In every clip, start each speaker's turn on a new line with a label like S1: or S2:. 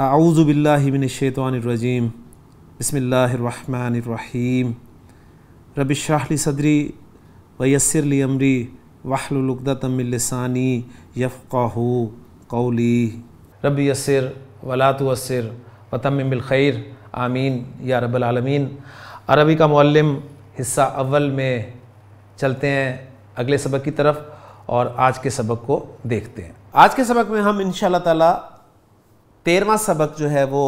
S1: اعوذ باللہ من الشیطان الرجیم بسم اللہ الرحمن الرحیم رب لی صدری ویسر لی امری وحل لقدتا من لسانی یفقاہو قولی رب یسر ولا توسر وتمم بالخیر آمین یا رب العالمین عربی کا معلم حصہ اول میں چلتے ہیں اگلے سبق کی طرف اور آج کے سبق کو دیکھتے ہیں آج کے سبق میں ہم ان شاء اللہ تعالیٰ تیرواں سبق جو ہے وہ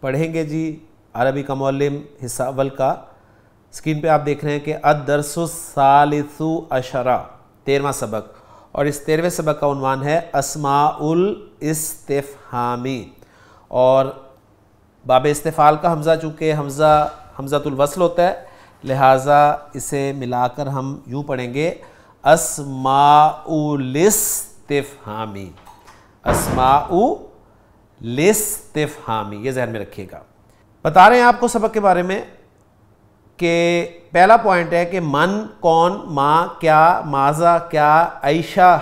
S1: پڑھیں گے جی عربی کا حصہ اول کا اسکرین پہ آپ دیکھ رہے ہیں کہ ادرسالث اشرا تیرواں سبق اور اس تیرویں سبق کا عنوان ہے اسماع الاستفہامی اور باب استفال کا حمزہ چونکہ حمزہ حمزت الوصل ہوتا ہے لہٰذا اسے ملا کر ہم یوں پڑھیں گے اسما الاستفہامی حامی اسماؤ لستفہامی یہ ذہن میں رکھیے گا بتا رہے ہیں آپ کو سبق کے بارے میں کہ پہلا پوائنٹ ہے کہ من کون ماں کیا مازا کیا عیشہ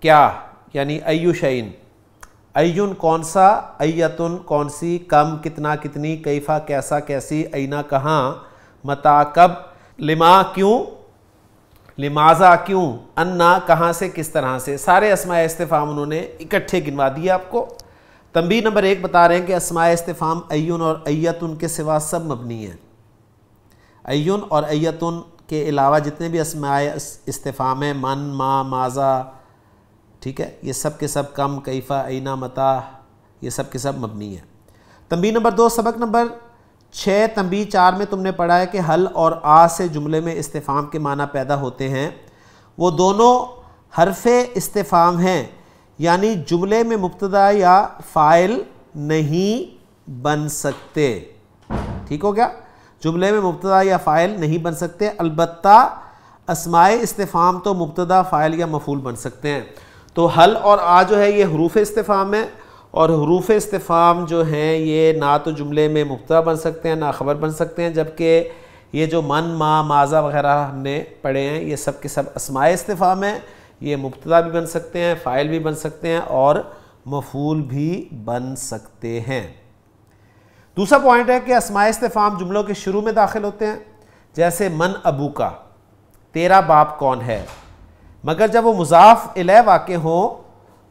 S1: کیا یعنی ایو ایوشعین ایون سا ایتن کون سی کم کتنا کتنی کیفا کیسا کیسی اینا کہاں متا کب لما کیوں لمازا کیوں انا کہاں سے کس طرح سے سارے اسماء استفام انہوں نے اکٹھے گنوا دیے آپ کو تنبی نمبر ایک بتا رہے ہیں کہ اسماء استفام ایون اور ایتن کے سوا سب مبنی ہیں ایون اور ایتن کے علاوہ جتنے بھی اسماء استفام ہیں من ما ماضا ٹھیک ہے یہ سب کے سب کم کیفہ اینہ متا یہ سب کے سب مبنی ہیں تنبی نمبر دو سبق نمبر چھ تنبی چار میں تم نے پڑھا ہے کہ حل اور آ سے جملے میں استفام کے معنی پیدا ہوتے ہیں وہ دونوں حرف استفام ہیں یعنی جملے میں مبتدا یا فائل نہیں بن سکتے ٹھیک ہو گیا جملے میں مبتدا یا فائل نہیں بن سکتے البتہ اسماعی استفام تو مبتدا فائل یا مفول بن سکتے ہیں تو حل اور آ جو ہے یہ حروف استفام ہے اور حروف استفام جو ہیں یہ نہ تو جملے میں مبتدا بن سکتے ہیں نہ خبر بن سکتے ہیں جبکہ یہ جو من ماں ماضا وغیرہ ہم نے پڑھے ہیں یہ سب کے سب اسمائے استفام ہیں یہ مبتدا بھی بن سکتے ہیں فائل بھی بن سکتے ہیں اور مفول بھی بن سکتے ہیں دوسرا پوائنٹ ہے کہ استفام جملوں کے شروع میں داخل ہوتے ہیں جیسے من ابو کا تیرا باپ کون ہے مگر جب وہ مضاف علیہ واقع ہوں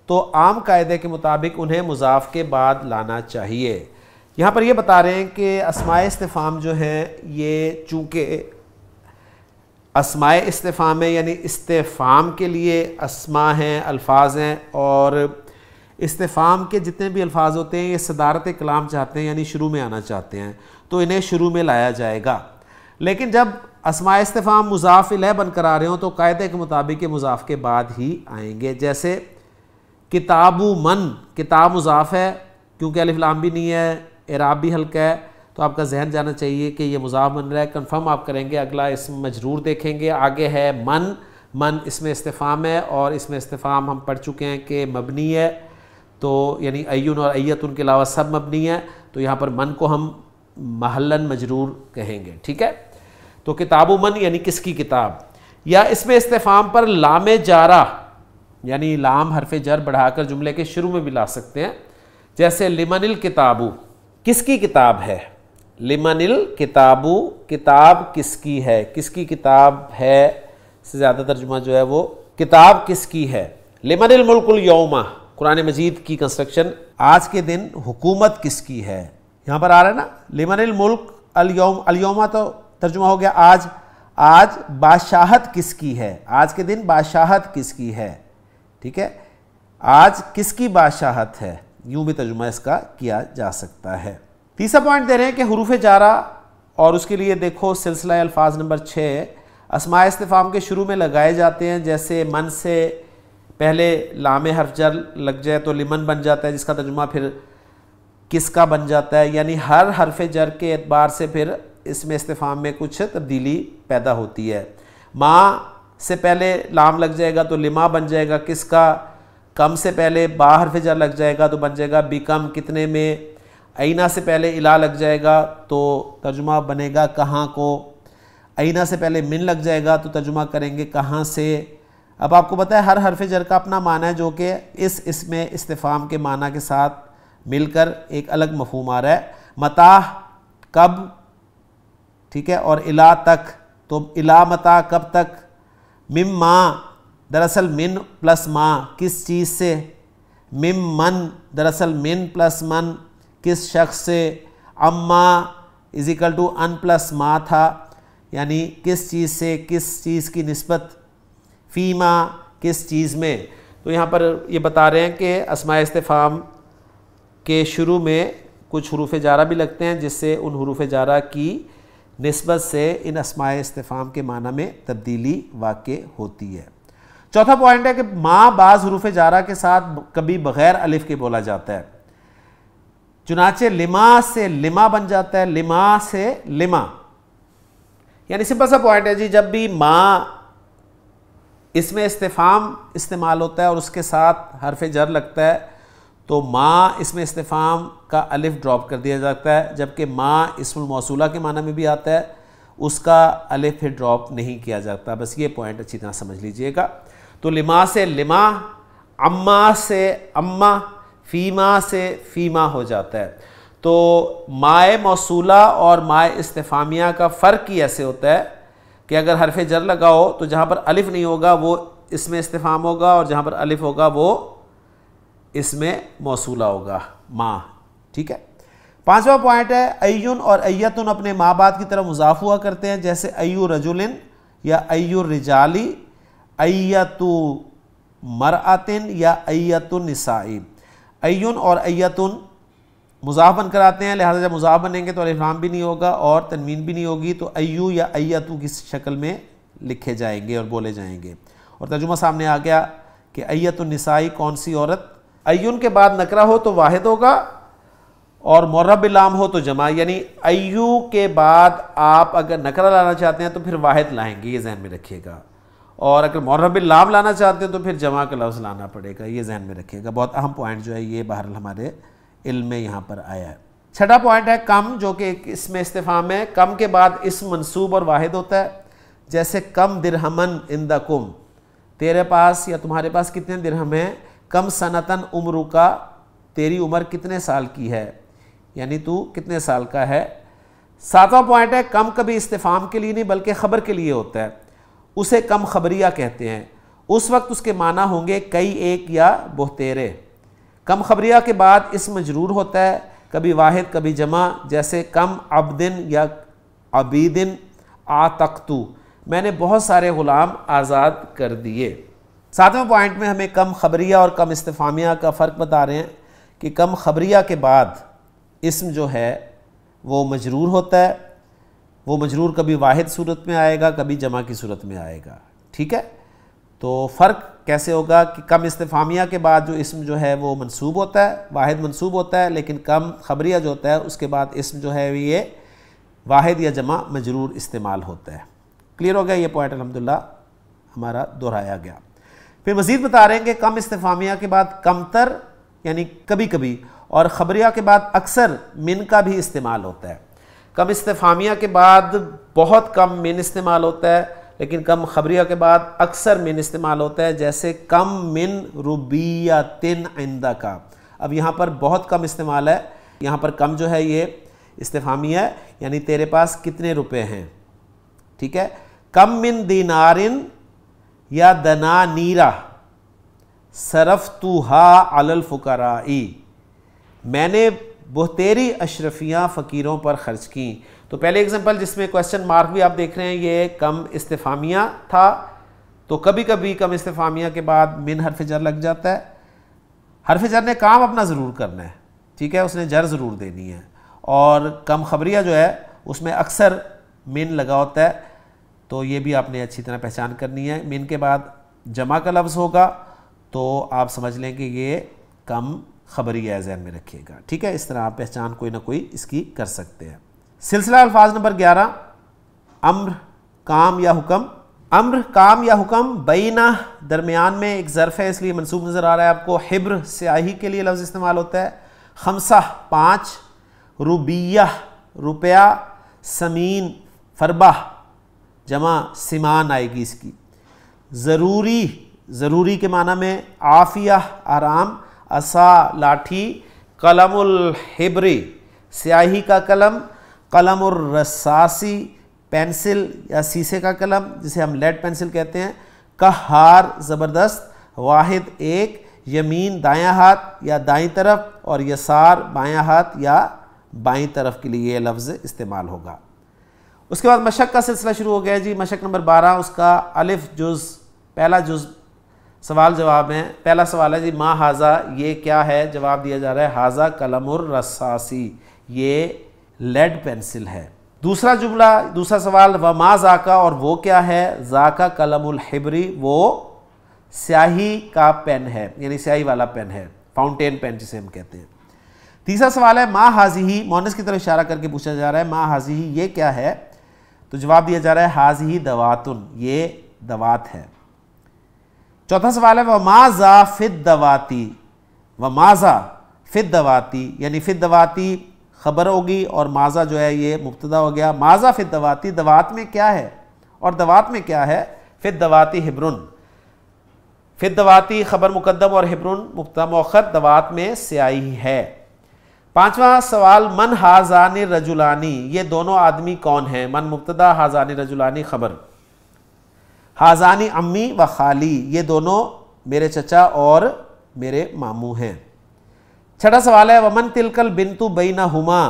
S1: تو عام قاعدے کے مطابق انہیں مضاف کے بعد لانا چاہیے یہاں پر یہ بتا رہے ہیں کہ آسما استفام جو ہیں یہ چونکہ اسماء استفام یعنی استفام کے لیے اسماء ہیں الفاظ ہیں اور استفام کے جتنے بھی الفاظ ہوتے ہیں یہ صدارت کلام چاہتے ہیں یعنی شروع میں آنا چاہتے ہیں تو انہیں شروع میں لایا جائے گا لیکن جب اسماء استفام مضاف الہ بن کر آ رہے ہوں تو قاعدے کے مطابق یہ مضاف کے بعد ہی آئیں گے جیسے کتاب من کتاب مضاف ہے کیونکہ الفلام بھی نہیں ہے عراب بھی ہلکا ہے تو آپ کا ذہن جانا چاہیے کہ یہ مضاف بن رہا ہے کنفرم آپ کریں گے اگلا اسم مجرور دیکھیں گے آگے ہے من من اس میں استفام ہے اور اس میں استفام ہم پڑھ چکے ہیں کہ مبنی ہے تو یعنی ایون اور ایت ان کے علاوہ سب مبنی ہے تو یہاں پر من کو ہم محلن مجرور کہیں گے ٹھیک ہے تو کتاب و من یعنی کس کی کتاب یا اس میں استفام پر لام جارا یعنی لام حرف جر بڑھا کر جملے کے شروع میں بھی لا سکتے ہیں جیسے لمن الکتابو کس کی کتاب ہے لمن الکتاب کتاب کس کی ہے کس کی کتاب ہے سے زیادہ ترجمہ جو ہے وہ کتاب کس کی ہے لمن الملک الیوم قرآن مجید کی کنسٹرکشن آج کے دن حکومت کس کی ہے یہاں پر آ رہا ہے نا لمن الملک الیوم الوما تو ترجمہ ہو گیا آج آج بادشاہت کس کی ہے آج کے دن بادشاہت کس کی ہے ٹھیک ہے آج کس کی بادشاہت ہے یوں بھی ترجمہ اس کا کیا جا سکتا ہے تیسرا پوائنٹ دے رہے ہیں کہ حروف جارہ اور اس کے لیے دیکھو سلسلہ الفاظ نمبر چھ اسماء استفام کے شروع میں لگائے جاتے ہیں جیسے من سے پہلے لام حرف جر لگ جائے تو لمن بن جاتا ہے جس کا ترجمہ پھر کس کا بن جاتا ہے یعنی ہر حرف جر کے اعتبار سے پھر اس میں استفام میں کچھ تبدیلی پیدا ہوتی ہے ماں سے پہلے لام لگ جائے گا تو لما بن جائے گا کس کا کم سے پہلے با حرف جر لگ جائے گا تو بن جائے گا بیکم کتنے میں اینہ سے پہلے الہ لگ جائے گا تو ترجمہ بنے گا کہاں کو اینہ سے پہلے من لگ جائے گا تو ترجمہ کریں گے کہاں سے اب آپ کو پتہ ہے ہر حرف جر کا اپنا معنی ہے جو کہ اس اس میں استفام کے معنی کے ساتھ مل کر ایک الگ مفہوم آ رہا ہے متاح کب ٹھیک ہے اور الا تک تو الا متا کب تک مم ماں دراصل من پلس ماں کس چیز سے مم من دراصل من پلس من کس شخص سے اما is equal ٹو ان پلس ما تھا یعنی کس چیز سے کس چیز کی نسبت فی کس چیز میں تو یہاں پر یہ بتا رہے ہیں کہ اسماع استفام کے شروع میں کچھ حروف جارہ بھی لگتے ہیں جس سے ان حروف جارہ کی نسبت سے ان اسماع استفام کے معنی میں تبدیلی واقع ہوتی ہے چوتھا پوائنٹ ہے کہ ماں بعض حروف جارہ کے ساتھ کبھی بغیر الف کے بولا جاتا ہے چنانچہ لما سے لما بن جاتا ہے لما سے لما یعنی سمپل سا پوائنٹ ہے جی جب بھی ماں اس میں استفام استعمال ہوتا ہے اور اس کے ساتھ حرف جر لگتا ہے تو ماں اس میں استفام کا الف ڈراپ کر دیا جاتا ہے جبکہ ما ماں اسم الموصولہ کے معنی میں بھی آتا ہے اس کا الف پھر ڈراپ نہیں کیا جاتا بس یہ پوائنٹ اچھی طرح سمجھ لیجئے گا تو لما سے لما اماں سے اماں فیما سے فیما ہو جاتا ہے تو مائے موصولہ اور مائے استفامیہ کا فرق ہی ایسے ہوتا ہے کہ اگر حرف جر لگا ہو تو جہاں پر الف نہیں ہوگا وہ اس میں استفام ہوگا اور جہاں پر الف ہوگا وہ اس میں موصولہ ہوگا ماں ٹھیک ہے پانچواں پوائنٹ ہے ایون اور ایتن اپنے ماں باپ کی طرف مضاف ہوا کرتے ہیں جیسے ایو رجولن یا ایو رجالی ایتو مرعتن یا ایت السائب ایون اور ایتن مضاف بن کر آتے ہیں لہٰذا جب مضاف بنیں گے تو الحرام بھی نہیں ہوگا اور تنوین بھی نہیں ہوگی تو ایو یا ایتو کی شکل میں لکھے جائیں گے اور بولے جائیں گے اور ترجمہ سامنے آ گیا کہ ایت النسائی کون سی عورت ایون کے بعد نکرہ ہو تو واحد ہوگا اور مرب علام ہو تو جمع یعنی ایو کے بعد آپ اگر نکرہ لانا چاہتے ہیں تو پھر واحد لائیں گے یہ ذہن میں رکھیے گا اور اگر محربی لام لانا چاہتے ہیں تو پھر جمع کا لفظ لانا پڑے گا یہ ذہن میں رکھیے گا بہت اہم پوائنٹ جو ہے یہ بہرحال ہمارے علم میں یہاں پر آیا ہے چھٹا پوائنٹ ہے کم جو کہ اس میں استفام ہے کم کے بعد اس اور واحد ہوتا ہے جیسے کم درہمن ان دا کم تیرے پاس یا تمہارے پاس کتنے درہم ہیں کم سنتن عمر کا تیری عمر کتنے سال کی ہے یعنی تو کتنے سال کا ہے ساتواں پوائنٹ ہے کم کبھی استفام کے لیے نہیں بلکہ خبر کے لیے ہوتا ہے اسے کم خبریہ کہتے ہیں اس وقت اس کے معنی ہوں گے کئی ایک یا بہتیرے کم خبریہ کے بعد اسم جرور ہوتا ہے کبھی واحد کبھی جمع جیسے کم عبدن یا عبیدن آتکتو میں نے بہت سارے غلام آزاد کر دیے ساتواں پوائنٹ میں ہمیں کم خبریہ اور کم استفامیہ کا فرق بتا رہے ہیں کہ کم خبریہ کے بعد اسم جو ہے وہ مجرور ہوتا ہے وہ مجرور کبھی واحد صورت میں آئے گا کبھی جمع کی صورت میں آئے گا ٹھیک ہے تو فرق کیسے ہوگا کہ کم استفامیہ کے بعد جو اسم جو ہے وہ منصوب ہوتا ہے واحد منصوب ہوتا ہے لیکن کم خبریہ جو ہوتا ہے اس کے بعد اسم جو ہے یہ واحد یا جمع مجرور استعمال ہوتا ہے کلیئر ہو گیا یہ پوائنٹ الحمدللہ ہمارا دہرایا گیا پھر مزید بتا رہے ہیں کہ کم استفامیہ کے بعد کم تر یعنی کبھی کبھی اور خبریہ کے بعد اکثر من کا بھی استعمال ہوتا ہے کم استفامیہ کے بعد بہت کم من استعمال ہوتا ہے لیکن کم خبریہ کے بعد اکثر من استعمال ہوتا ہے جیسے کم من روبی تن آئندہ کا اب یہاں پر بہت کم استعمال ہے یہاں پر کم جو ہے یہ استفامیہ ہے یعنی تیرے پاس کتنے روپے ہیں ٹھیک ہے کم من دینارن یا دنا نیرا صرف تو ہا الفقرائی میں نے بہتری اشرفیاں فقیروں پر خرچ کیں تو پہلے اگزامپل جس میں کوسچن مارک بھی آپ دیکھ رہے ہیں یہ کم استفامیہ تھا تو کبھی کبھی کم استفامیہ کے بعد من حرف جر لگ جاتا ہے حرف جر نے کام اپنا ضرور کرنا ہے ٹھیک ہے اس نے جر ضرور دینی ہے اور کم خبریہ جو ہے اس میں اکثر من لگا ہوتا ہے تو یہ بھی آپ نے اچھی طرح پہچان کرنی ہے من کے بعد جمع کا لفظ ہوگا تو آپ سمجھ لیں کہ یہ کم خبر ہی ہے ذہن میں رکھیے گا ٹھیک ہے اس طرح آپ پہچان کوئی نہ کوئی اس کی کر سکتے ہیں سلسلہ الفاظ نمبر گیارہ امر کام یا حکم امر کام یا حکم بینہ درمیان میں ایک ظرف ہے اس لیے منصوب نظر آ رہا ہے آپ کو حبر سیاہی کے لیے لفظ استعمال ہوتا ہے خمسہ پانچ روبیہ روپیہ سمین فربہ جمع سمان آئے گی اس کی ضروری ضروری کے معنی میں آفیہ آرام اسا لاٹھی قلم الحبری سیاہی کا قلم قلم الرساسی پینسل یا سیسے کا قلم جسے ہم لیڈ پینسل کہتے ہیں کہار زبردست واحد ایک یمین دائیں ہاتھ یا دائیں طرف اور یسار بائیں ہاتھ یا بائیں طرف کے لیے یہ لفظ استعمال ہوگا اس کے بعد مشق کا سلسلہ شروع ہو گیا جی مشق نمبر بارہ اس کا الف جز پہلا جز سوال جواب ہیں پہلا سوال ہے جی ماں حاضہ یہ کیا ہے جواب دیا جا رہا ہے حاضہ قلم الرساسی یہ لیڈ پینسل ہے دوسرا جملہ دوسرا سوال و ماں ذاکہ اور وہ کیا ہے ذاکہ قلم الحبری وہ سیاہی کا پین ہے یعنی سیاہی والا پین ہے فاؤنٹین پین جسے ہم کہتے ہیں تیسرا سوال ہے ماں حاضی ہی مونس کی طرف اشارہ کر کے پوچھا جا رہا ہے ماں حاضی ہی یہ کیا ہے تو جواب دیا جا رہا ہے حاضی ہی دواتن یہ دوات ہے چوتھا سوال ہے وہ ماضا فد دواتی و فد دواتی یعنی فد دواتی خبر ہوگی اور مازا جو ہے یہ مبتدا ہو گیا ماضا دواتی دوات میں کیا ہے اور دوات میں کیا ہے فد دواتی ہبرن فد دواتی خبر مقدم اور ہبرن مبتدا مؤخر دوات میں سیاہی ہے پانچواں سوال من ہاضان رجولانی یہ دونوں آدمی کون ہیں من مبتدا حاضان رجولانی خبر خاضانی امی و خالی یہ دونوں میرے چچا اور میرے ماموں ہیں چھٹا سوال ہے ومن تلکل بنتو بینا ہما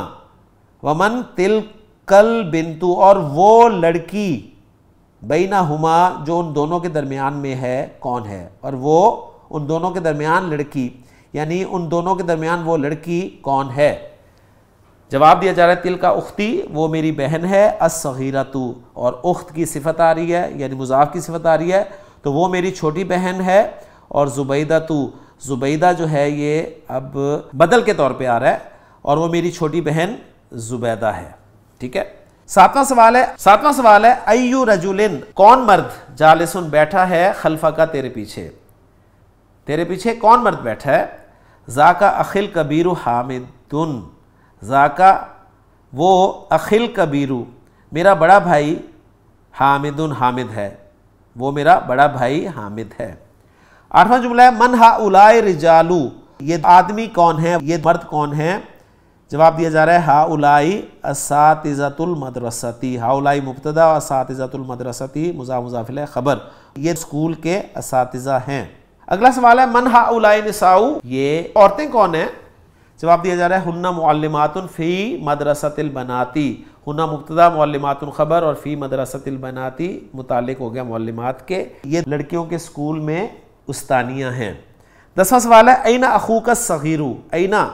S1: ومن تلکل بنتو اور وہ لڑکی بینا ہما جو ان دونوں کے درمیان میں ہے کون ہے اور وہ ان دونوں کے درمیان لڑکی یعنی ان دونوں کے درمیان وہ لڑکی کون ہے جواب دیا جا رہا ہے تل کا اختی وہ میری بہن ہے تو اور اخت کی صفت آ رہی ہے یعنی مضاف کی صفت آ رہی ہے تو وہ میری چھوٹی بہن ہے اور زبیدہ تو زبیدہ جو ہے یہ اب بدل کے طور پہ آ رہا ہے اور وہ میری چھوٹی بہن زبیدہ ہے ٹھیک ہے ساتواں سوال ہے ساتواں سوال ہے ایو رجولن کون مرد جالسن بیٹھا ہے خلفہ کا تیرے پیچھے تیرے پیچھے کون مرد بیٹھا ہے ذاکا اخل کبیر حامدن وہ اخل کبیرو میرا بڑا بھائی حامد حامد ہے وہ میرا بڑا بھائی حامد ہے آٹھواں جملہ ہے من ہا اولائے رجالو یہ آدمی کون ہے یہ مرد کون ہے جواب دیا جا رہا ہے ہا اولائی اساتذت المدرستی ہا اولائی مفتا اساتذت المدرستی مزاح مضافل خبر یہ اسکول کے اساتذہ ہیں اگلا سوال ہے من ہا اولائی نساؤ یہ عورتیں کون ہیں جواب دیا جا رہا ہے ہنہ معلمات فی مدرسۃ البناتی ہنہ مبتدا معلمات الخبر اور فی مدرسۃ البناتی متعلق ہو گیا معلمات کے یہ لڑکیوں کے اسکول میں استانیہ ہیں دسواں سوال ہے اخو کا صغیرو اینا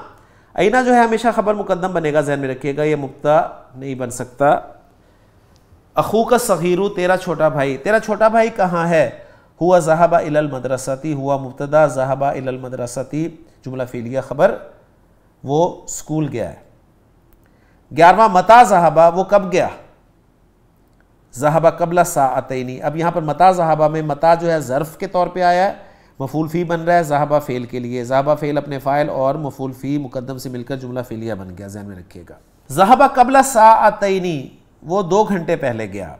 S1: اینا جو ہے ہمیشہ خبر مقدم بنے گا ذہن میں رکھیے گا یہ مبتدہ نہیں بن سکتا کا صغیرو تیرا چھوٹا بھائی تیرا چھوٹا بھائی کہاں ہے ہوا زہبہ ال المدرستی ہوا مبتدا زہبہ الل جملہ فیلیہ خبر وہ اسکول گیا ہے گیارہواں متا زہبہ وہ کب گیا زہبہ قبل سا اب یہاں پر متا زہبہ میں متا جو ہے ظرف کے طور پہ آیا ہے مفول فی بن رہا ہے زہبہ فیل کے لیے زہبہ فیل اپنے فائل اور مفول فی مقدم سے مل کر جملہ فیلیہ بن گیا ذہن میں رکھیے گا زہبہ قبل سا وہ دو گھنٹے پہلے گیا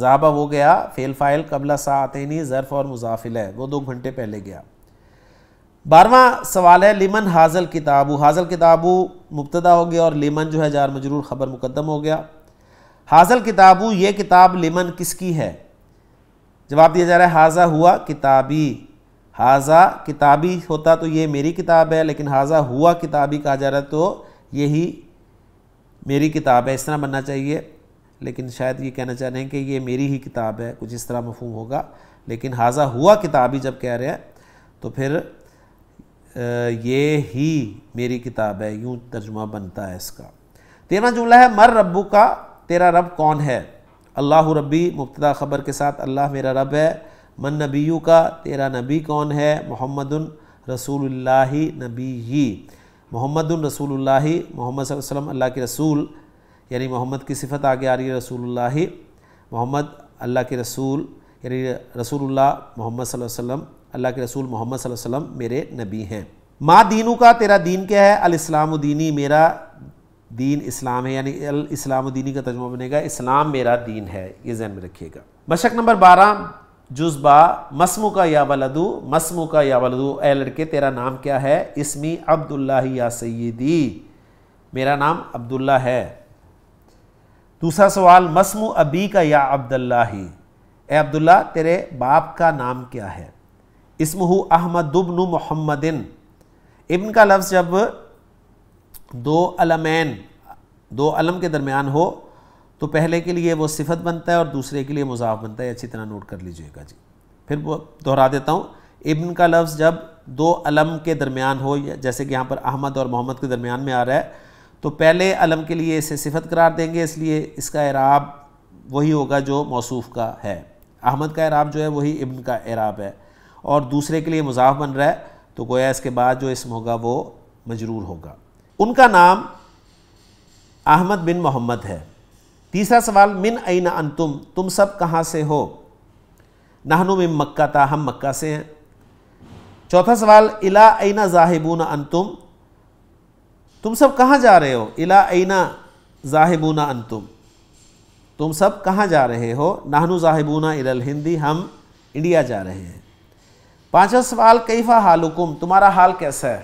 S1: زہبہ وہ گیا فیل فائل قبل سا ظرف اور اور ہے وہ دو گھنٹے پہلے گیا بارہواں سوال ہے لیمن حاضل کتابو حاضل کتابو مبتدا ہو گیا اور لیمن جو ہے جار مجرور خبر مقدم ہو گیا حاضل کتابو یہ کتاب لیمن کس کی ہے جواب دیا جا رہا ہے حاضہ ہوا کتابی حاضہ کتابی ہوتا تو یہ میری کتاب ہے لیکن حاضہ ہوا کتابی کہا جا رہا ہے تو یہی میری کتاب ہے اس طرح بننا چاہیے لیکن شاید یہ کہنا چاہ رہے ہیں کہ یہ میری ہی کتاب ہے کچھ اس طرح مفہوم ہوگا لیکن حاضہ ہوا کتابی جب کہہ رہے ہیں تو پھر یہ ہی میری کتاب ہے یوں ترجمہ بنتا ہے اس کا تیرہ جملہ ہے مر ربو کا تیرا رب کون ہے اللہ ربی مبتدا خبر کے ساتھ اللہ میرا رب ہے من نبیو کا تیرا نبی کون ہے محمد رسول اللہ نبی ہی محمد الرسول اللہ محمد صلی اللہ علیہ وسلم اللہ کے رسول یعنی محمد کی صفت آگے آ رہی رسول اللہ محمد اللہ کے رسول یعنی رسول اللہ محمد صلی اللہ علیہ وسلم اللہ کے رسول محمد صلی اللہ علیہ وسلم میرے نبی ہیں ما دینو کا تیرا دین کیا ہے الاسلام دینی الدینی میرا دین اسلام ہے یعنی الاسلام دینی الدینی کا ترجمہ بنے گا اسلام میرا دین ہے یہ ذہن میں رکھیے گا مشک نمبر بارہ جزبہ مسمو کا یا ولدو مسمو کا یا ولدو اے لڑکے تیرا نام کیا ہے اسمی عبداللہ یا سیدی میرا نام عبداللہ ہے دوسرا سوال مسمو ابی کا یا عبداللہ اے عبداللہ تیرے باپ کا نام کیا ہے اسمہ احمد ابن محمد ابن کا لفظ جب دو علمین دو علم کے درمیان ہو تو پہلے کے لیے وہ صفت بنتا ہے اور دوسرے کے لیے مضاف بنتا ہے اچھی طرح نوٹ کر لیجئے گا جی پھر وہ دہرا دیتا ہوں ابن کا لفظ جب دو علم کے درمیان ہو جیسے کہ یہاں پر احمد اور محمد کے درمیان میں آ رہا ہے تو پہلے علم کے لیے اسے صفت قرار دیں گے اس لیے اس کا اعراب وہی ہوگا جو موصوف کا ہے احمد کا اعراب جو ہے وہی ابن کا اعراب ہے اور دوسرے کے لیے مضاف بن رہا ہے تو گویا اس کے بعد جو اسم ہوگا وہ مجرور ہوگا ان کا نام احمد بن محمد ہے تیسرا سوال من این انتم تم سب کہاں سے ہو نہنو من مکہ تا ہم مکہ سے ہیں چوتھا سوال الا این زاہبون انتم تم سب کہاں جا رہے ہو الا این ظاہبون انتم تم سب کہاں جا رہے ہو نہنو ظاہبون الا الہندی ہم انڈیا جا رہے ہیں پانچواں سوال کیفہ حالکم تمہارا حال کیسا ہے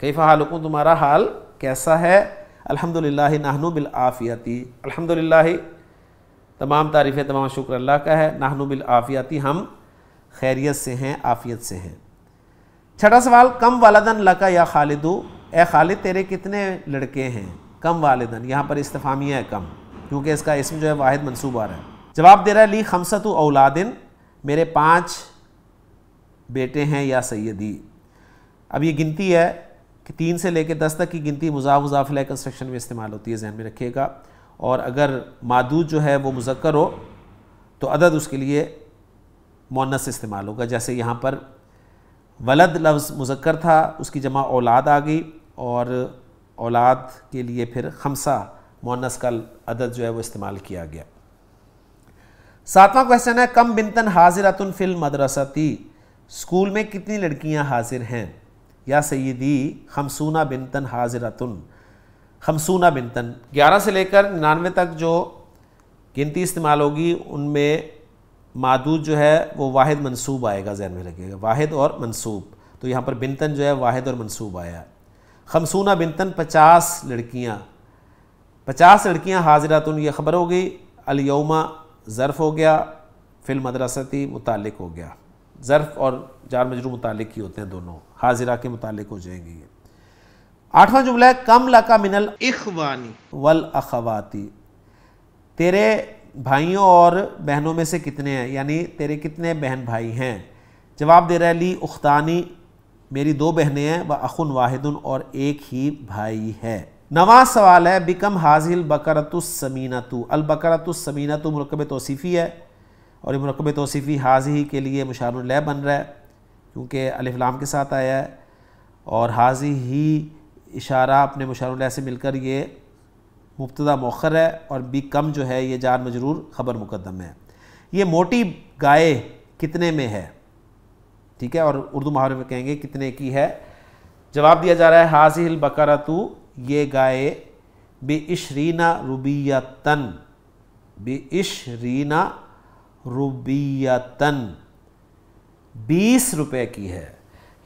S1: کیفہ حالکم تمہارا حال کیسا ہے الحمد نحنو ناہنو الحمدللہ الحمد للّہ تمام تعریفیں تمام شکر اللہ کا ہے نحنو بالعافیتی ہم خیریت سے ہیں آفیت سے ہیں چھٹا سوال کم والدن لکا یا خالدو اے خالد تیرے کتنے لڑکے ہیں کم والدن یہاں پر استفامیہ ہے کم کیونکہ اس کا اسم جو ہے واحد منصوب آ رہا ہے جواب دے رہا ہے لی خمسۃ اولادن میرے پانچ بیٹے ہیں یا سیدی اب یہ گنتی ہے کہ تین سے لے کے دس تک کی گنتی مضاف مضاف علیہ کنسٹرکشن میں استعمال ہوتی ہے ذہن میں رکھیے گا اور اگر معدود جو ہے وہ مذکر ہو تو عدد اس کے لیے مونس استعمال ہوگا جیسے یہاں پر ولد لفظ مذکر تھا اس کی جمع اولاد آ گئی اور اولاد کے لیے پھر خمسہ مونس کا عدد جو ہے وہ استعمال کیا گیا ساتواں کوشچن ہے کم بنتن حاضرتن فی المدرستی اسکول میں کتنی لڑکیاں حاضر ہیں یا سیدی خمسونہ بنتن حاضرتن خمسونہ بنتن گیارہ سے لے کر ننانوے تک جو گنتی استعمال ہوگی ان میں مادود جو ہے وہ واحد منصوب آئے گا ذہن میں لگے گا واحد اور منصوب تو یہاں پر بنتن جو ہے واحد اور منصوب آیا خمسونہ بنتن پچاس لڑکیاں پچاس لڑکیاں حاضراتن یہ خبر ہو گئی ال ظرف ہو گیا فی المدرستی متعلق ہو گیا ظرف اور جار مجرور متعلق ہی ہوتے ہیں دونوں حاضرہ کے متعلق ہو جائیں گے یہ آٹھواں جملہ ہے کم لکا من الاخوانی والاخواتی تیرے بھائیوں اور بہنوں میں سے کتنے ہیں یعنی تیرے کتنے بہن بھائی ہیں جواب دے رہے اختانی میری دو بہنیں ہیں و اخن واحد اور ایک ہی بھائی ہے نواں سوال ہے بکم حاضر بکرت السمینتو البکرت السمینتو مرکب توصیفی ہے اور یہ مرکب توصیفی حاضی ہی کے لیے مشار اللہ بن رہا ہے کیونکہ العلام کے ساتھ آیا ہے اور حاضی ہی اشارہ اپنے مشار اللہ سے مل کر یہ مبتدا مؤخر ہے اور بھی کم جو ہے یہ جان مجرور خبر مقدم ہے یہ موٹی گائے کتنے میں ہے ٹھیک ہے اور اردو محاورے میں کہیں گے کتنے کی ہے جواب دیا جا رہا ہے حاضی تو یہ گائے بے عشرینہ رینہ تن بے عشرینہ ربیتن بیس روپے کی ہے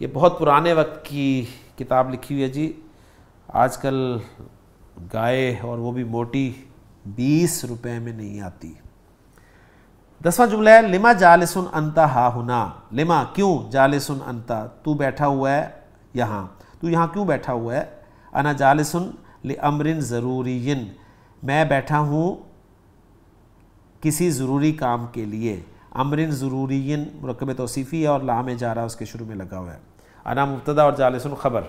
S1: یہ بہت پرانے وقت کی کتاب لکھی ہوئی ہے جی آج کل گائے اور وہ بھی موٹی بیس روپے میں نہیں آتی دسواں جملہ ہے لما جالسن انتا ہا ہنا لما کیوں جالسن انتا تو بیٹھا ہوا ہے یہاں تو یہاں کیوں بیٹھا ہوا ہے انا جالسن سن ضروری میں بیٹھا ہوں کسی ضروری کام کے لیے امرن ضرورین مرکب توصیفی ہے اور لام جارہ اس کے شروع میں لگا ہوا ہے انا مبتدا اور جالسن خبر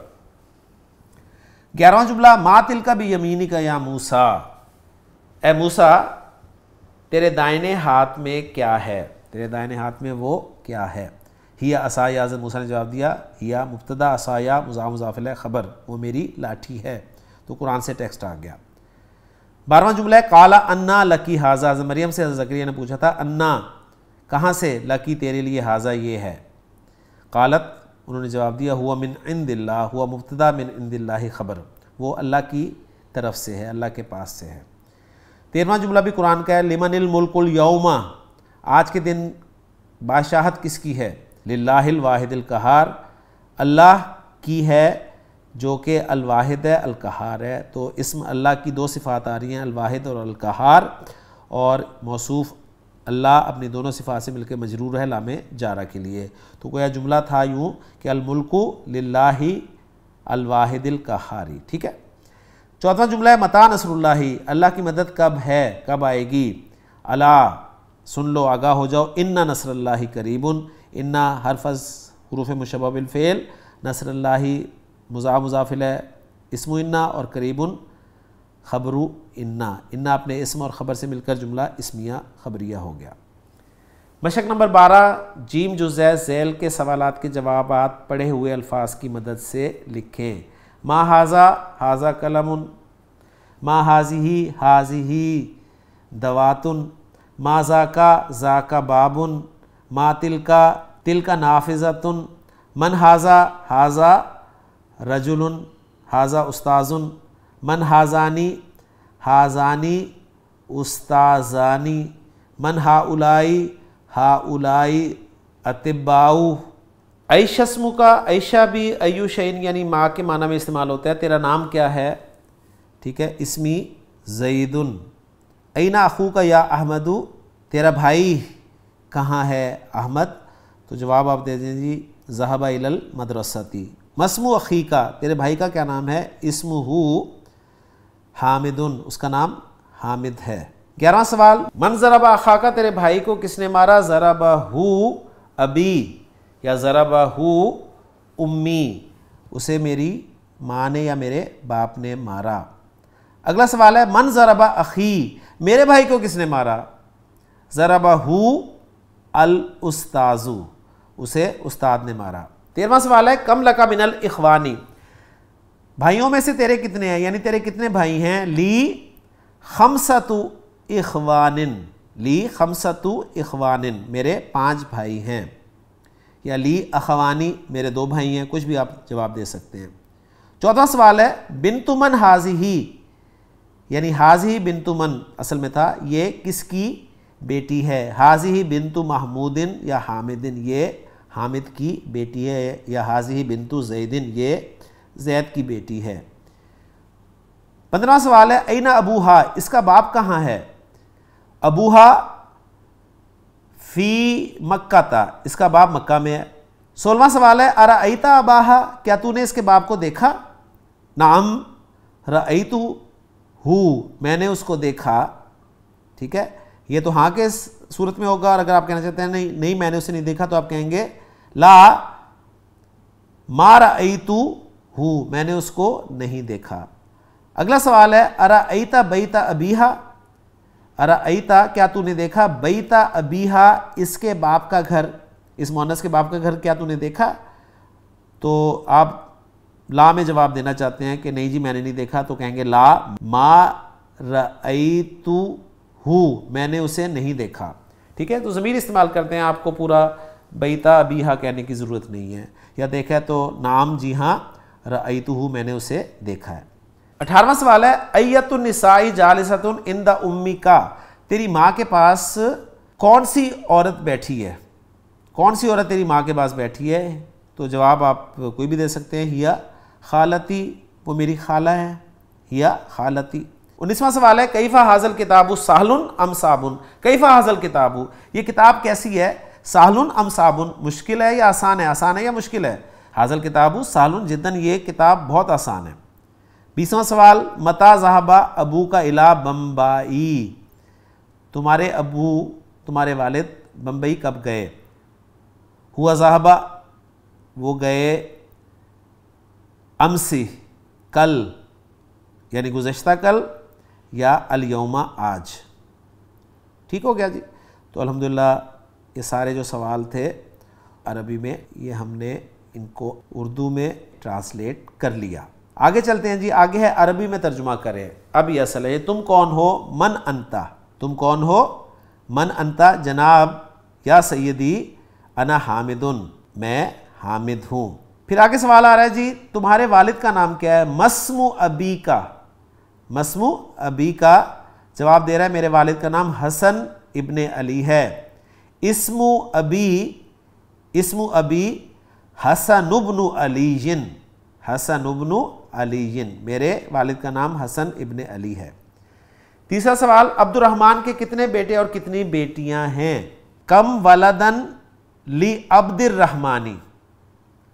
S1: گیارہواں جملہ ماتل کا بھی یمینی کا یا موسا اے موسا تیرے دائنے ہاتھ میں کیا ہے تیرے دائنے ہاتھ میں وہ کیا ہے ہیا اسا یا موسا نے جواب دیا ہیا مبتدا اسا یا مضاف مضافل خبر وہ میری لاٹھی ہے تو قرآن سے ٹیکسٹ آ گیا بارواں جملہ ہے کالا انا لکی حاضہ مریم سے حضرت ذکریہ نے پوچھا تھا انا کہاں سے لکی تیرے لیے حاضہ یہ ہے قالت انہوں نے جواب دیا ہوا من عند اللہ ہوا مبتدا من عند اللہ خبر وہ اللہ کی طرف سے ہے اللہ کے پاس سے ہے تیرواں جملہ بھی قرآن کا ہے لمن الملک ال آج کے دن بادشاہت کس کی ہے للہ الواحد القہار اللہ کی ہے جو کہ الواحد ہے القہار ہے تو اسم اللہ کی دو صفات آ رہی ہیں الواحد اور القہار اور موصوف اللہ اپنی دونوں سے مل کے مجرور ہے لام جارہ کے لیے تو گویا جملہ تھا یوں کہ الملک للہ الواحد القہاری ٹھیک ہے چوتھا جملہ ہے متا نصر اللہ اللہ کی مدد کب ہے کب آئے گی اللہ سن لو آگاہ ہو جاؤ انا نصر اللہ قریب انا حرفظ حروف مشبہ بالفعل نصر اللہ مزا مضافل و انا اور قریب خبر انا انا اپنے اسم اور خبر سے مل کر جملہ اسمیہ خبریہ ہو گیا مشق نمبر بارہ جیم جو زیز ذیل کے سوالات کے جوابات پڑھے ہوئے الفاظ کی مدد سے لکھیں ما حاضہ حاضہ کلم ما حاضی حاضی دواتن ما زاکا زاکہ بابن ما تل کا تل کا من حاضہ حاضہ رجل حاضہ استاذ من حاضانی حاضانی استاذانی من ہا اولائی ہا الائی اطباؤ اسم کا عیشہ بھی ایوشعین یعنی ماں کے معنی میں استعمال ہوتا ہے تیرا نام کیا ہے ٹھیک ہے اسمی زعید عین کا یا احمد تیرا بھائی کہاں ہے احمد تو جواب آپ دے دیں جی ذہبۂ للل مدرستی مسمو عقی کا تیرے بھائی کا کیا نام ہے اسم ہو حامد اس کا نام حامد ہے گیارہ سوال من ذرابہ اخا کا تیرے بھائی کو کس نے مارا ذرابہ ہو ابی یا ذرابہ ہو امی اسے میری ماں نے یا میرے باپ نے مارا اگلا سوال ہے من ذرابہ اخی میرے بھائی کو کس نے مارا ذرابہ ہو الستاذ اسے استاد نے مارا تیرواں سوال ہے کم لکا من الاخوانی بھائیوں میں سے تیرے کتنے ہیں یعنی تیرے کتنے بھائی ہیں لی اخوانن لی خمستو اخوان میرے پانچ بھائی ہیں یا لی اخوانی میرے دو بھائی ہیں کچھ بھی آپ جواب دے سکتے ہیں چوتھا سوال ہے بنت من ہی یعنی حاضی بنت من اصل میں تھا یہ کس کی بیٹی ہے حاضی بنت محمودن یا حامدن یہ حامد کی بیٹی ہے یا حاضی بنت زیدن یہ زید کی بیٹی ہے پندرہ سوال ہے ابوہا اس کا باپ کہاں ہے ابوہا فی مکہ تا اس کا باپ مکہ میں ہے سولہواں سوال ہے ارا ایتا کیا کیا تو اس کے باپ کو دیکھا نعم رائیتو ہو میں نے اس کو دیکھا ٹھیک ہے یہ تو ہاں کے صورت میں ہوگا اور اگر آپ کہنا چاہتے ہیں نہیں نہیں میں نے اسے نہیں دیکھا تو آپ کہیں گے لا مار میں نے اس کو نہیں دیکھا اگلا سوال ہے ارا ایتا بیتا ابیہا ارا ایتا کیا تو نے دیکھا بیتا ابیہا اس کے باپ کا گھر اس مونس کے باپ کا گھر کیا تو نے دیکھا تو آپ لا میں جواب دینا چاہتے ہیں کہ نہیں جی میں نے نہیں دیکھا تو کہیں گے لا ما رأیتو ہوں میں نے اسے نہیں دیکھا ٹھیک ہے تو ضمیر استعمال کرتے ہیں آپ کو پورا بیتا اب ہا کہنے کی ضرورت نہیں ہے یا دیکھا تو نام جی ہاں ریت ہوں میں نے اسے دیکھا ہے اٹھارہواں سوال ہے ایت النسائی جالسۃ ان دا امی کا تیری ماں کے پاس کون سی عورت بیٹھی ہے کون سی عورت تیری ماں کے پاس بیٹھی ہے تو جواب آپ کوئی بھی دے سکتے ہیں یا خالتی وہ میری خالہ ہے خالتی انیسواں سوال ہے کیفہ حاضل کتاب سال ام صابن کیفہ حاضل کتاب یہ کتاب کیسی ہے سالن ام صابن مشکل ہے یا آسان ہے آسان ہے یا مشکل ہے حاضل کتاب سالن جدن یہ کتاب بہت آسان ہے بیسواں سوال متا ذہبہ ابو کا الا بمبائی تمہارے ابو تمہارے والد بمبئی کب گئے ہوا ذہبہ وہ گئے امسی کل یعنی گزشتہ کل یا الیومہ آج ٹھیک ہو گیا جی تو الحمدللہ یہ سارے جو سوال تھے عربی میں یہ ہم نے ان کو اردو میں ٹرانسلیٹ کر لیا آگے چلتے ہیں جی آگے ہے عربی میں ترجمہ کریں اب یہ اصل ہے تم کون ہو من انتا تم کون ہو من انتا جناب یا سیدی انا حامدن میں حامد ہوں پھر آگے سوال آ رہا ہے جی تمہارے والد کا نام کیا ہے مسمو ابی کا مسم ابی کا جواب دے رہا ہے میرے والد کا نام حسن ابن علی ہے اسم ابی اسم ابی حسن ابن ابن علی علی حسن میرے والد کا نام حسن ابن علی ہے تیسرا سوال عبد الرحمن کے کتنے بیٹے اور کتنی بیٹیاں ہیں کم ولدن لی عبد الرحمانی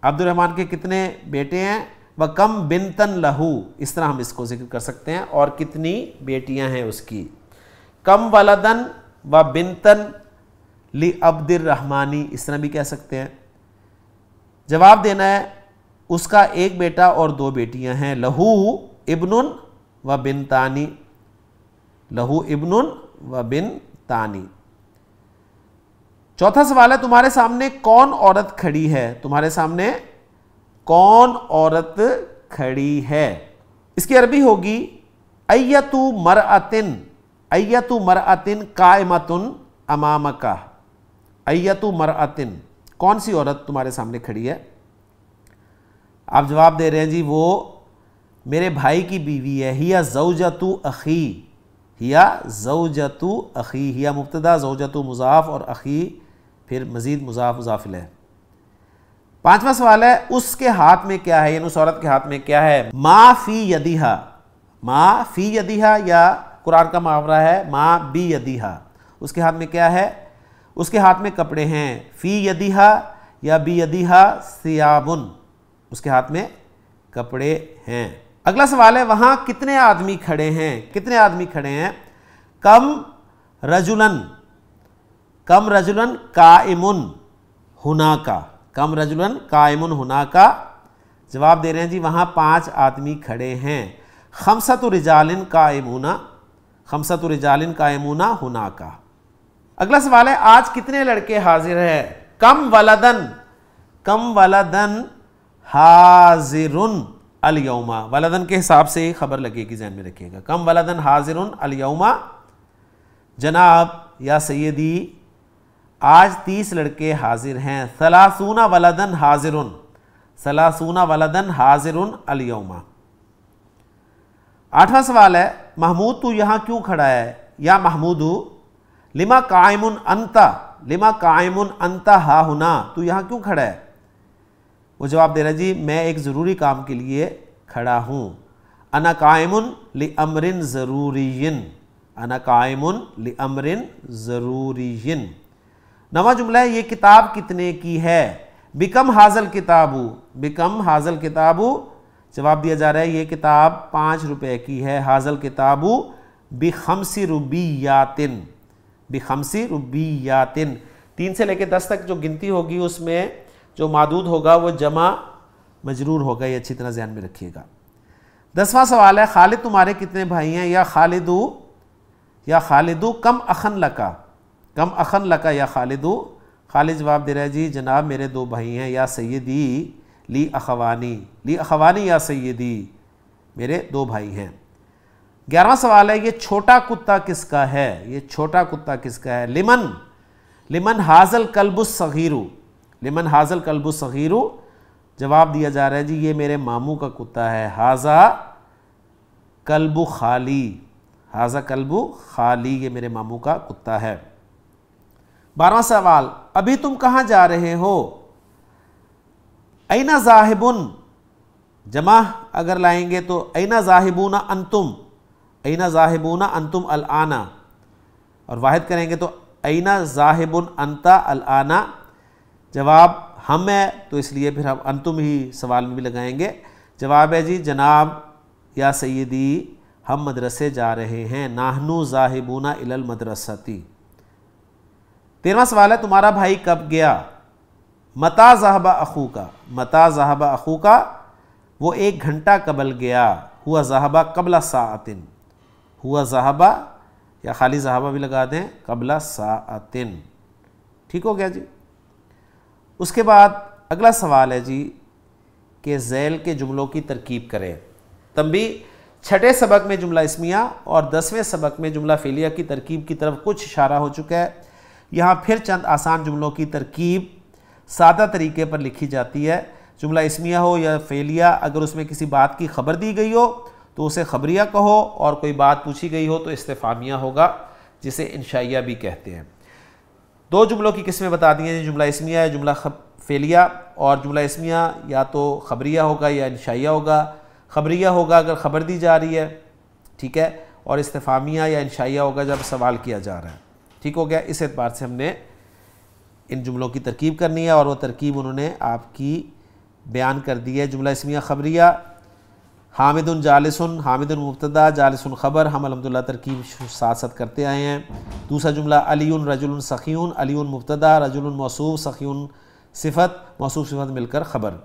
S1: عبد الرحمن کے کتنے بیٹے ہیں و کم بنتن لہو اس طرح ہم اس کو ذکر کر سکتے ہیں اور کتنی بیٹیاں ہیں اس کی کم ولدن و بنتن لی عبد الرحمانی اس طرح بھی کہہ سکتے ہیں جواب دینا ہے اس کا ایک بیٹا اور دو بیٹیاں ہیں لہو ابن و بن تانی لہو ابن و بن تانی چوتھا سوال ہے تمہارے سامنے کون عورت کھڑی ہے تمہارے سامنے کون عورت کھڑی ہے اس کی عربی ہوگی ایتو مرعتن ایتو مرعتن قائمتن امامکہ مرعتن کون سی عورت تمہارے سامنے کھڑی ہے آپ جواب دے رہے ہیں جی وہ میرے بھائی کی بیوی ہے ہیا ہیا ہیا زوجتو زوجتو زوجتو اخی اخی اخی مضاف اور پھر مزید مضاف مضافل ہے پانچواں سوال ہے اس کے ہاتھ میں کیا ہے یعنی اس عورت کے ہاتھ میں کیا ہے ما فی یدیہا ما فی یدیہا یا قرآن کا محاورہ ہے ما بی یدیہا اس کے ہاتھ میں کیا ہے اس کے ہاتھ میں کپڑے ہیں فی یدیہا یا بی یدیہا سیابن اس کے ہاتھ میں کپڑے ہیں اگلا سوال ہے وہاں کتنے آدمی کھڑے ہیں کتنے آدمی کھڑے ہیں کم رجولن کم رجولن قائمن ہنا ہونا کا کم رجلن قائمن ہنا ہونا کا جواب دے رہے ہیں جی وہاں پانچ آدمی کھڑے ہیں خمسط رجالن قائمونہ خمسط رجالن قائمونہ ہنا ہونا کا اگلا سوال ہے آج کتنے لڑکے حاضر ہیں کم ولدن کم ولدن حاضر الیوما ولدن کے حساب سے خبر لگے گی ذہن میں رکھیے گا کم حاضرن حاضر جناب یا سیدی آج تیس لڑکے حاضر ہیں سلاسونا ولدن حاضر سلاسونا ولدن حاضر الیوما آٹھواں سوال ہے محمود تو یہاں کیوں کھڑا ہے یا محمود لما قائم انتا لما قائم انتا ہا ہنا تو یہاں کیوں کھڑا ہے وہ جواب دے رہا جی میں ایک ضروری کام کے لیے کھڑا ہوں انا لی امرن ضروری انا قائم لمر ضروری جملہ ہے یہ کتاب کتنے کی ہے بکم حاضل کتابو بکم حاضل کتابو جواب دیا جا رہا ہے یہ کتاب پانچ روپے کی ہے حاضل کتابو بخمسی خم بخمسی ربیاتن تین سے لے کے دس تک جو گنتی ہوگی اس میں جو مادود ہوگا وہ جمع مجرور ہوگا یہ اچھی طرح ذہن میں رکھیے گا دسواں سوال ہے خالد تمہارے کتنے بھائی ہیں یا خالدو یا خالدو کم اخن لکا کم اخن لکا یا خالدو خالد جواب دے رہے جی جناب میرے دو بھائی ہیں یا سیدی لی اخوانی لی اخوانی یا سیدی میرے دو بھائی ہیں گیارہ سوال ہے یہ چھوٹا کتا کس کا ہے یہ چھوٹا کتا کس کا ہے لمن لمن حاضل کلب الصغیرو لمن حاضل کلب الصغیرو جواب دیا جا رہا ہے جی یہ میرے ماموں کا کتا ہے ہازا کلب خالی ہاضا کلب خالی یہ میرے ماموں کا کتا ہے بارہواں سوال ابھی تم کہاں جا رہے ہو اینا زاہبن جمع اگر لائیں گے تو اینا زاہبون انتم اینا ظاہبون انتم العنا اور واحد کریں گے تو اینا زاہبون انتا العنا جواب ہم ہے تو اس لیے پھر ہم انتم ہی سوال میں بھی لگائیں گے جواب ہے جی جناب یا سیدی ہم مدرسے جا رہے ہیں ناہنو ظاہبون ال المدرستی تیرہ سوال ہے تمہارا بھائی کب گیا متا ظاہبہ اخو کا متا زاہبہ اخو کا وہ ایک گھنٹہ قبل گیا ہوا ذہبہ قبل ساعتن ہوا زہبہ یا خالی زہبہ بھی لگا دیں قبلہ ساعتن ٹھیک ہو گیا جی اس کے بعد اگلا سوال ہے جی کہ ذیل کے جملوں کی ترکیب کریں تنبی چھٹے سبق میں جملہ اسمیہ اور دسویں سبق میں جملہ فیلیہ کی ترکیب کی طرف کچھ اشارہ ہو چکا ہے یہاں پھر چند آسان جملوں کی ترکیب سادہ طریقے پر لکھی جاتی ہے جملہ اسمیہ ہو یا فیلیہ اگر اس میں کسی بات کی خبر دی گئی ہو تو اسے خبریہ کہو اور کوئی بات پوچھی گئی ہو تو استفامیہ ہوگا جسے انشائیہ بھی کہتے ہیں دو جملوں کی قسمیں بتا دی ہیں جملہ اسمیہ یا جملہ فیلیہ اور جملہ اسمیہ یا تو خبریہ ہوگا یا انشائیہ ہوگا خبریہ ہوگا اگر خبر دی جا رہی ہے ٹھیک ہے اور استفامیہ یا انشائیہ ہوگا جب سوال کیا جا رہا ہے ٹھیک ہو گیا اس اعتبار سے ہم نے ان جملوں کی ترکیب کرنی ہے اور وہ ترکیب انہوں نے آپ کی بیان کر دی ہے جملہ اسمیہ خبریہ حامد الجالس حامد المبتا جالس خبر ہم الحمد للہ ساتھ ساتھ کرتے آئے ہیں دوسرا جملہ علی رجل سخیون علی المبتا رجل موصوف سخیون صفت موصوف صفت مل کر خبر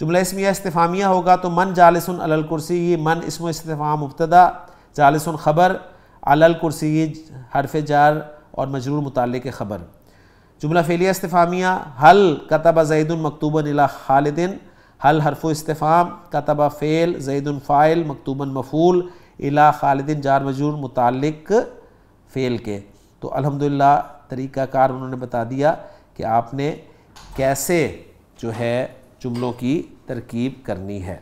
S1: جملہ اسمیہ استفامیہ ہوگا تو من جالس الکرسی یہ من اسم و استفا مبتدا جالس خبر الکرسی یہ حرف جار اور مجرور متعلق خبر جملہ فیلیہ استفامیہ حل کتب زید المکتوب اللہ خالدن حل حرف و استفام کتبہ فعل زید الفائل مکتوباً مفول الہ خالدن جار مجرور متعلق فعل کے تو الحمدللہ طریقہ کار انہوں نے بتا دیا کہ آپ نے کیسے جو ہے جملوں کی ترکیب کرنی ہے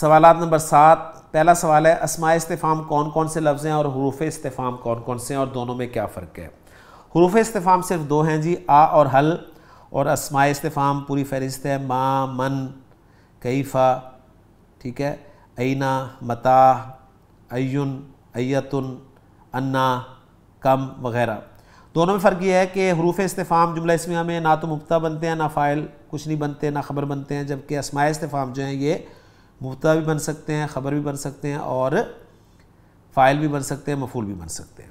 S1: سوالات نمبر سات پہلا سوال ہے اسماء استفام کون کون سے لفظ ہیں اور حروف استفام کون کون سے ہیں اور دونوں میں کیا فرق ہے حروف استفام صرف دو ہیں جی آ اور حل اور اسماء استفام پوری فہرست ہے ما من کیفا ٹھیک ہے اینا متا ایون ایتن انا کم وغیرہ دونوں میں فرق یہ ہے کہ حروف استفام جملہ اسمیہ میں نہ تو مبتہ بنتے ہیں نہ فائل کچھ نہیں بنتے نہ خبر بنتے ہیں جبکہ اسماع استفام جو ہیں یہ مبتہ بھی بن سکتے ہیں خبر بھی بن سکتے ہیں اور فائل بھی بن سکتے ہیں مفول بھی بن سکتے ہیں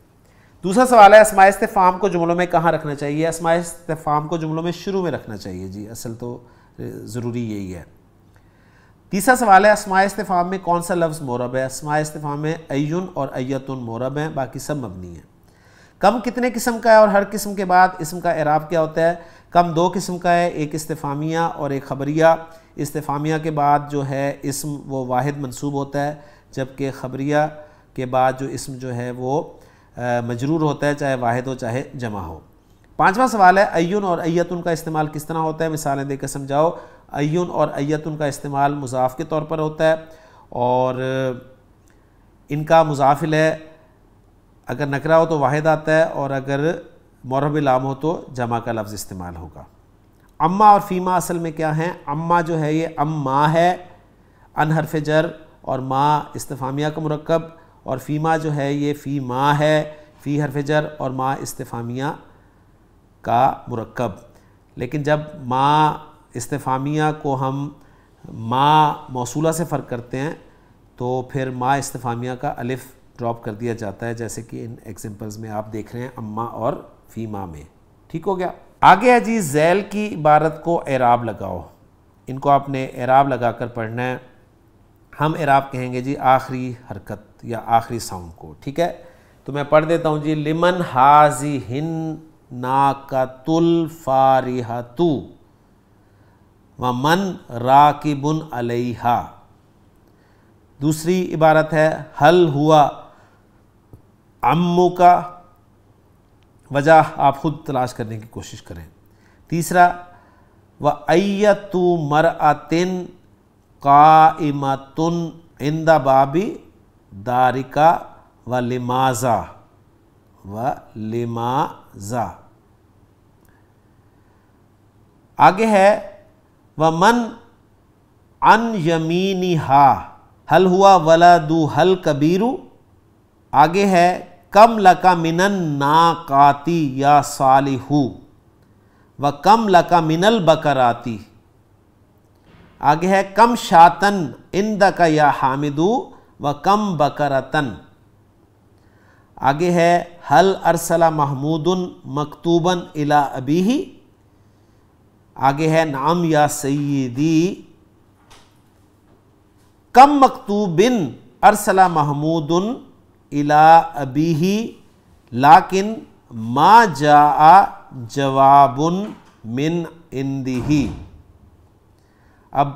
S1: دوسرا سوال ہے اسماع استفام کو جملوں میں کہاں رکھنا چاہیے اسماع استفام کو جملوں میں شروع میں رکھنا چاہیے جی اصل تو ضروری یہی ہے تیسرا سوال ہے اسماء استفام میں کون سا لفظ مورب ہے اسماء استفام میں ایون اور ایتن مورب ہیں باقی سب مبنی ہیں کم کتنے قسم کا ہے اور ہر قسم کے بعد اسم کا اعراب کیا ہوتا ہے کم دو قسم کا ہے ایک استفامیہ اور ایک خبریہ استفامیہ کے بعد جو ہے اسم وہ واحد منصوب ہوتا ہے جبکہ خبریہ کے بعد جو اسم جو ہے وہ مجرور ہوتا ہے چاہے واحد ہو چاہے جمع ہو پانچواں سوال ہے ایون اور ایتون کا استعمال کس طرح ہوتا ہے مثالیں دے کے سمجھاؤ ایون اور ایتن کا استعمال مضاف کے طور پر ہوتا ہے اور ان کا مضافل ہے اگر نکرہ ہو تو واحد آتا ہے اور اگر مورب لام ہو تو جمع کا لفظ استعمال ہوگا اماں اور فیما اصل میں کیا ہیں اماں جو ہے یہ اما ہے ان حرف جر اور ماں استفامیہ کا مرکب اور فیما جو ہے یہ فی ماں ہے فی حرف جر اور ماں استفامیہ کا مرکب لیکن جب ماں استفامیہ کو ہم ما موصولہ سے فرق کرتے ہیں تو پھر ما استفامیہ کا الف ڈراپ کر دیا جاتا ہے جیسے کہ ان ایگزامپلز میں آپ دیکھ رہے ہیں اما اور فیما میں ٹھیک ہو گیا آگے ہے جی ذیل کی عبارت کو اعراب لگاؤ ان کو آپ نے اعراب لگا کر پڑھنا ہے ہم اعراب کہیں گے جی آخری حرکت یا آخری ساؤنڈ کو ٹھیک ہے تو میں پڑھ دیتا ہوں جی لمن حاضی ہن نا کا تل من راکبن علیہ دوسری عبارت ہے حل ہوا امو کا وجہ آپ خود تلاش کرنے کی کوشش کریں تیسرا و ات مر ا تن کا اما اندا بابی دارکا و لمازا و لمازا آگے ہے و من ان یمینی ہا حل ہوا ولا دو حل کبیرو آگے ہے کم لکا منن ناکاتی یا صالح و کم لکا من البکراتی آگے ہے کم شاتن اند کا یا حامدو و کم بکرتن آگے ہے حل ارسلا محمودن مکتوبن الا ابی آگے ہے نام یا سیدی کم مکتوب ارسلہ ارسلا محمود الا ابی لاکن ما جا جواب من اندی اب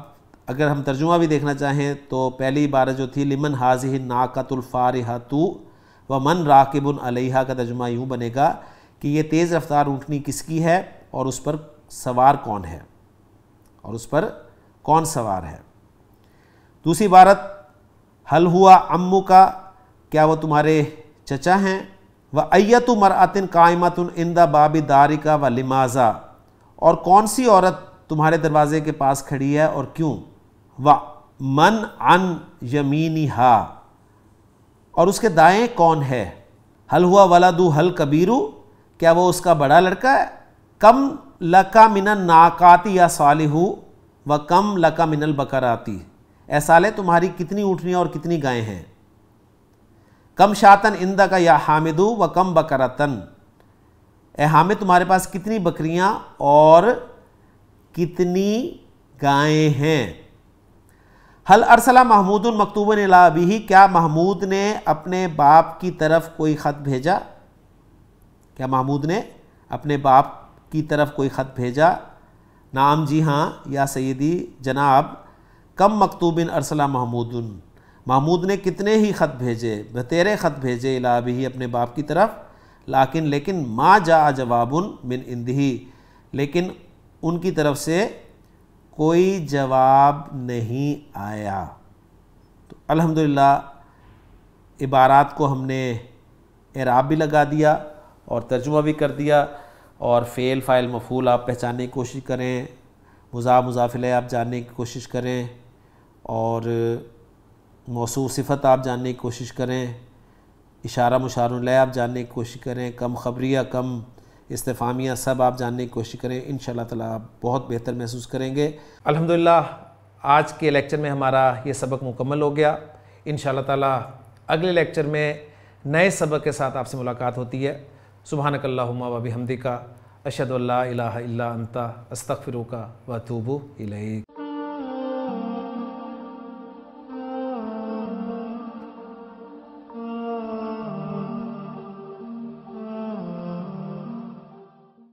S1: اگر ہم ترجمہ بھی دیکھنا چاہیں تو پہلی عبارت جو تھی لمن حاض ناقۃ الفارحت و من راکب علیحا کا ترجمہ یوں بنے گا کہ یہ تیز رفتار اونٹنی کس کی ہے اور اس پر سوار کون ہے اور اس پر کون سوار ہے دوسری بارت حل ہوا امو کا کیا وہ تمہارے چچا ہیں ویتمرعۃ کائمت الدا باب دار کا و لمازا اور کون سی عورت تمہارے دروازے کے پاس کھڑی ہے اور کیوں و من ان یمینی ہا اور اس کے دائیں کون ہے حل ہوا ولادو حل کبیرو کیا وہ اس کا بڑا لڑکا ہے کم لکا من ناکاتی یا صالحو و کم لکا من البکراتی اے سالے تمہاری کتنی اونٹنیاں اور کتنی گائیں ہیں کم شاطن اندکا کا یا حامدو و کم بکراتن اے حامد تمہارے پاس کتنی بکریاں اور کتنی گائیں ہیں حل ارسلہ محمود المکتوب نے کیا محمود نے اپنے باپ کی طرف کوئی خط بھیجا کیا محمود نے اپنے باپ کی طرف کوئی خط بھیجا نام جی ہاں یا سیدی جناب کم مکتوبن ارسلہ محمود محمود نے کتنے ہی خط بھیجے بہترے خط بھیجے الب ہی اپنے باپ کی طرف لاکن لیکن ما جا جواب من اندہی لیکن ان کی طرف سے کوئی جواب نہیں آیا تو الحمدللہ عبارات کو ہم نے اعراب بھی لگا دیا اور ترجمہ بھی کر دیا اور فیل فائل مفعول آپ پہچاننے کی کوشش کریں مضاف مضافلے آپ جاننے کی کوشش کریں اور موصول صفت آپ جاننے کی کوشش کریں اشارہ مشار الہ آپ جاننے کی کوشش کریں کم خبریہ کم استفامیہ سب آپ جاننے کی کوشش کریں ان شاء اللہ تعالیٰ آپ بہت بہتر محسوس کریں گے الحمد للہ آج کے لیکچر میں ہمارا یہ سبق مکمل ہو گیا ان شاء اللہ تعالیٰ اگلے لیکچر میں نئے سبق کے ساتھ آپ سے ملاقات ہوتی ہے سبحانک اللہم و بحمدکا اشہد اللہ الہ الا انتا استغفروکا و توبو الیک